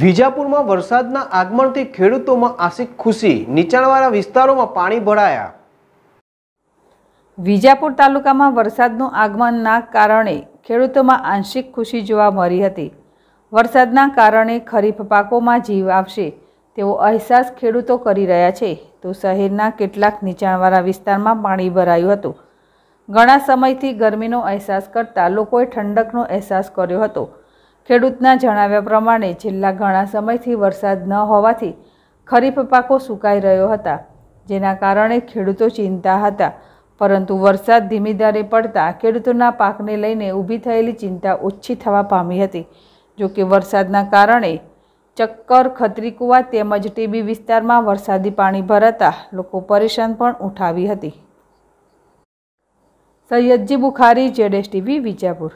વિજાપુરમાં વરસાદના આગમનથી ખેડૂતોમાં આશિક ખુશી નીચાણવાળા વિસ્તારોમાં પાણી ભરાયા વિજાપુર તાલુકામાં વરસાદનું આગમનના કારણે ખેડૂતોમાં આંશિક ખુશી જોવા મળી હતી વરસાદના કારણે ખરીફ પાકોમાં જીવ આવશે તેવો અહેસાસ ખેડૂતો કરી રહ્યા છે તો શહેરના કેટલાક નીચાણવાળા વિસ્તારમાં પાણી ભરાયું હતું ઘણા સમયથી ગરમીનો અહેસાસ કરતાં લોકોએ ઠંડકનો અહેસાસ કર્યો હતો ખેડૂતના જણાવ્યા પ્રમાણે છેલ્લા ઘણા સમયથી વરસાદ ન હોવાથી ખરીફ પાકો સુકાઈ રહ્યો હતા જેના કારણે ખેડૂતો ચિંતા હતા પરંતુ વરસાદ ધીમીધારે પડતા ખેડૂતોના પાકને લઈને ઊભી થયેલી ચિંતા ઓછી થવા પામી હતી જોકે વરસાદના કારણે ચક્કર ખત્રીકુવા તેમજ ટીબી વિસ્તારમાં વરસાદી પાણી ભરાતા લોકો પરેશાન પણ ઉઠાવી હતી સૈયદજી બુખારી જેડેશ ટીવી વિજાપુર